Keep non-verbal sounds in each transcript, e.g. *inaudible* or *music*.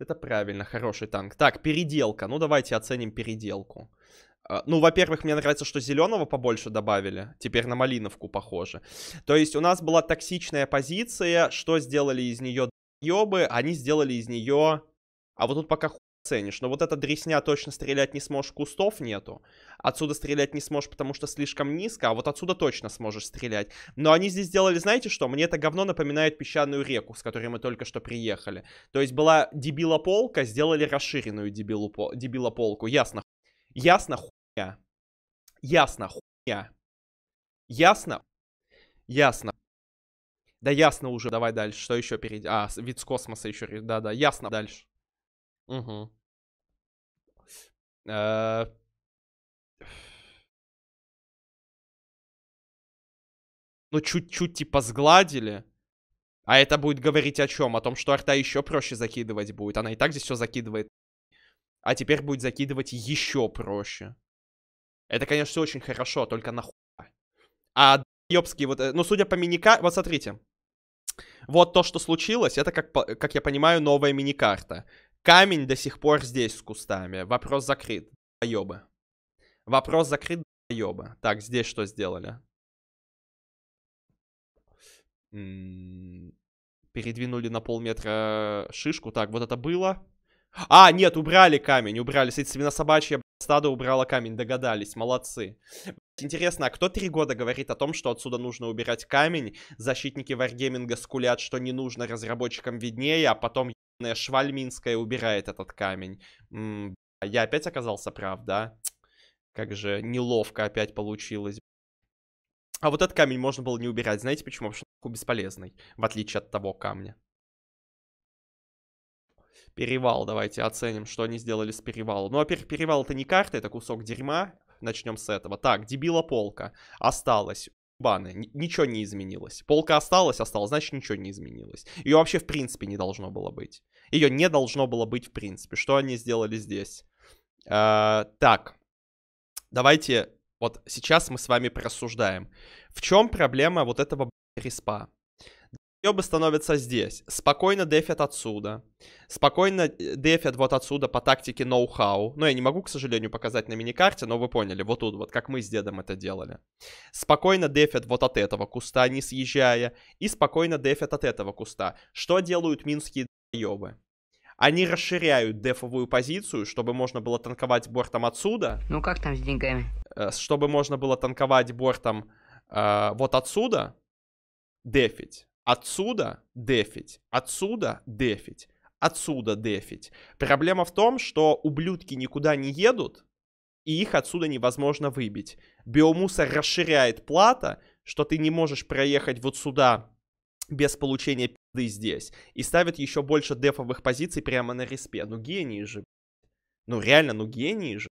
Это правильно, хороший танк. Так, переделка. Ну, давайте оценим переделку. А, ну, во-первых, мне нравится, что зеленого побольше добавили. Теперь на малиновку похоже. То есть у нас была токсичная позиция. Что сделали из нее ёбы? Они сделали из нее... А вот тут пока ценишь. Но вот эта дресня точно стрелять не сможешь, кустов нету. Отсюда стрелять не сможешь, потому что слишком низко, а вот отсюда точно сможешь стрелять. Но они здесь сделали, знаете что? Мне это говно напоминает песчаную реку, с которой мы только что приехали. То есть была дебилополка, сделали расширенную дебилу, дебилополку. Ясно. Ясно, хуйня. Ясно, хуйня. Ясно? Ясно. Да ясно уже. Давай дальше. Что еще перейдем? А, вид с космоса еще. Да-да, ясно. Дальше. Угу. Ну, чуть-чуть типа сгладили. А это будет говорить о чем? О том, что арта еще проще закидывать будет. Она и так здесь все закидывает. А теперь будет закидывать еще проще. Это, конечно, все очень хорошо, только нахуй. А ёбский вот... Э, ну, судя по миника... Вот смотрите. Вот то, что случилось, это, как, как я понимаю, новая миникарта. Камень до сих пор здесь с кустами. Вопрос закрыт. Поебы. Вопрос закрыт. Поебы. Так, здесь что сделали? передвинули на полметра шишку. Так, вот это было. А, нет, убрали камень, убрали. Смотрите, свинособачья стадо убрала камень, догадались, молодцы. Интересно, а кто три года говорит о том, что отсюда нужно убирать камень? Защитники варгейминга скулят, что не нужно, разработчикам виднее, а потом Э, шваль минская убирает этот камень. Я опять оказался прав, да? Как же неловко опять получилось. А вот этот камень можно было не убирать. Знаете почему? Потому что бесполезный, в отличие от того камня. Перевал, давайте оценим, что они сделали с перевалом. Ну, во-первых, перевал это не карта, это кусок дерьма. Начнем с этого. Так, дебила полка. Осталось баны. Ничего не изменилось. Полка осталась, осталась, значит, ничего не изменилось. Ее вообще, в принципе, не должно было быть. Ее не должно было быть, в принципе. Что они сделали здесь? Э, так, давайте вот сейчас мы с вами просуждаем. В чем проблема вот этого респа? Ёбы становятся здесь. Спокойно дефят отсюда. Спокойно э, дефят вот отсюда по тактике ноу-хау. Но ну, я не могу, к сожалению, показать на миникарте, но вы поняли, вот тут вот, как мы с дедом это делали. Спокойно дефят вот от этого куста, не съезжая. И спокойно дефят от этого куста. Что делают минские ёбы? Они расширяют дефовую позицию, чтобы можно было танковать бортом отсюда. Ну как там с деньгами? Э, чтобы можно было танковать бортом э, вот отсюда, дефить Отсюда дефить, отсюда дефить, отсюда дефить. Проблема в том, что ублюдки никуда не едут, и их отсюда невозможно выбить. Биомусор расширяет плата, что ты не можешь проехать вот сюда без получения пизды здесь. И ставит еще больше дефовых позиций прямо на респе. Ну гении же. Ну реально, ну гении же.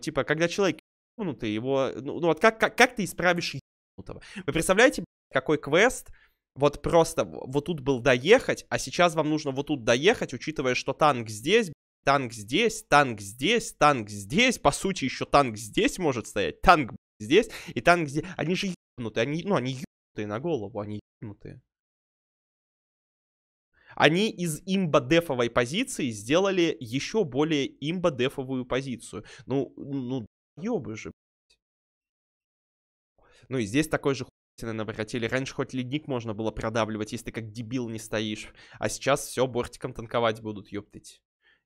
Типа, когда человек ну ты его, э, ну, ну вот как, как, как ты исправишь ебанутого? Вы представляете, какой квест, вот просто вот тут был доехать, а сейчас вам нужно вот тут доехать, учитывая, что танк здесь, танк здесь, танк здесь, танк здесь, по сути еще танк здесь может стоять, танк здесь и танк здесь, они же ебанутые, они, ну они ебанутые на голову, они ебанутые. Они из дефовой позиции сделали еще более дефовую позицию. Ну, ну, ёбы же. Ну и здесь такой же хуйня наворотили. Раньше хоть ледник можно было продавливать, если ты как дебил не стоишь. А сейчас все бортиком танковать будут, ёптыть.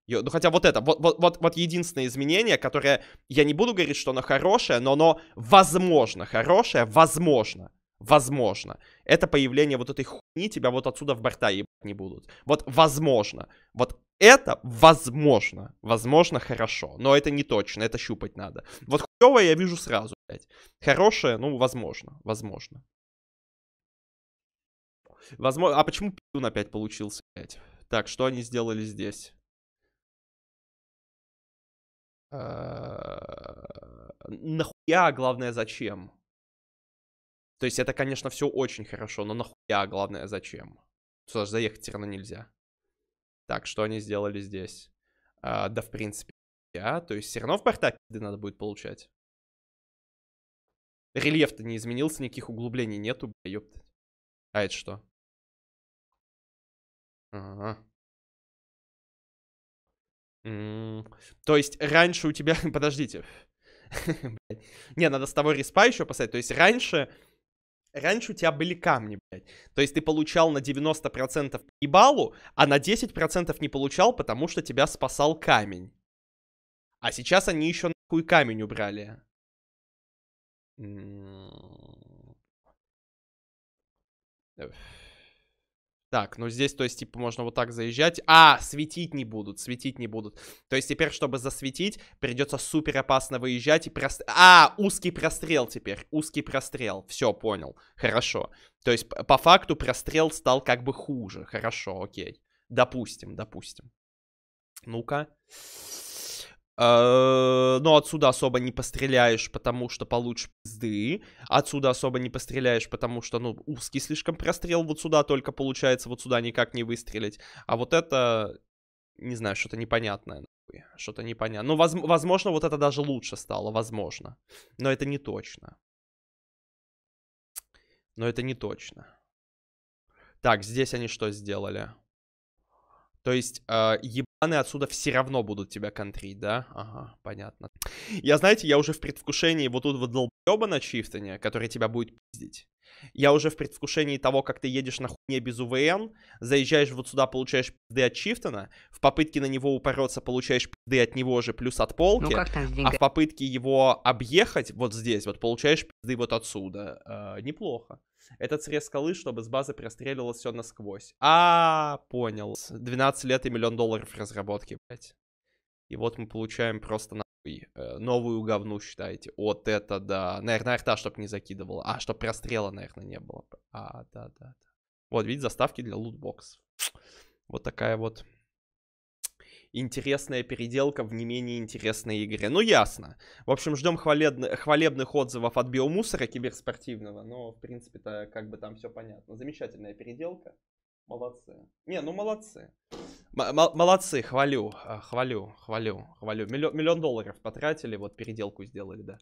Ё... Ну хотя вот это, вот, вот, вот, вот единственное изменение, которое, я не буду говорить, что оно хорошее, но оно возможно хорошее, возможно. Возможно. Это появление вот этой хуйни тебя вот отсюда в борта ебать не будут. Вот возможно. Вот это возможно, возможно хорошо, но это не точно, это щупать надо. Вот хуевое я вижу сразу, блядь. Хорошее, ну, возможно, возможно. Возможно, а почему пи***н опять получился, блядь? Так, что они сделали здесь? А, нахуя, главное, зачем? То есть это, конечно, все очень хорошо, но нахуя, главное, зачем? Сюда же заехать все равно нельзя. Так, что они сделали здесь? А, да, в принципе, я. То есть все равно в портах надо будет получать. Рельеф-то не изменился, никаких углублений нету, бля, ёптать. А это что? Ага. Mm. То есть раньше у тебя... *laughs* Подождите. *laughs* не, надо с того респа еще поставить. То есть раньше раньше у тебя были камни, блядь. То есть ты получал на 90% ебалу, а на 10% не получал, потому что тебя спасал камень. А сейчас они еще нахуй камень убрали. Ugh. Так, ну здесь, то есть, типа, можно вот так заезжать. А, светить не будут, светить не будут. То есть теперь, чтобы засветить, придется супер опасно выезжать и прост... А, узкий прострел теперь, узкий прострел. Все, понял, хорошо. То есть, по факту, прострел стал как бы хуже. Хорошо, окей. Допустим, допустим. Ну-ка. Э, но отсюда особо не постреляешь, потому что получишь пизды. Отсюда особо не постреляешь, потому что, ну, узкий слишком прострел. Вот сюда только получается, вот сюда никак не выстрелить. А вот это, не знаю, что-то непонятное. Что-то непонятное. Ну, воз, возможно, вот это даже лучше стало, возможно. Но это не точно. Но это не точно. Так, здесь они что сделали? То есть э, а, ебаны отсюда все равно будут тебя контрить, да? Ага, понятно. Я, знаете, я уже в предвкушении вот тут вот долбоеба на чифтоне, который тебя будет пиздить. Я уже в предвкушении того, как ты едешь на хуйне без УВН, заезжаешь вот сюда, получаешь пизды от Чифтона, в попытке на него упороться, получаешь пизды от него же, плюс от полки, ну, как там а в попытке его объехать вот здесь, вот получаешь пизды вот отсюда. Э, неплохо этот срез скалы, чтобы с базы прострелилось все насквозь. А, понял. 12 лет и миллион долларов разработки, блять. И вот мы получаем просто нахуй э, новую говну, считаете. Вот это да. Наверное, арта, чтоб не закидывала. А, чтоб прострела, наверное, не было. А, да, да, да. Вот, видите, заставки для лутбоксов. Вот такая вот интересная переделка в не менее интересной игре. Ну, ясно. В общем, ждем хвалеб... хвалебных отзывов от биомусора киберспортивного, но, в принципе-то, как бы там все понятно. Замечательная переделка. Молодцы. Не, ну молодцы. М- молодцы, хвалю, э, хвалю, хвалю, хвалю. Миллион, миллион долларов потратили, вот переделку сделали, да.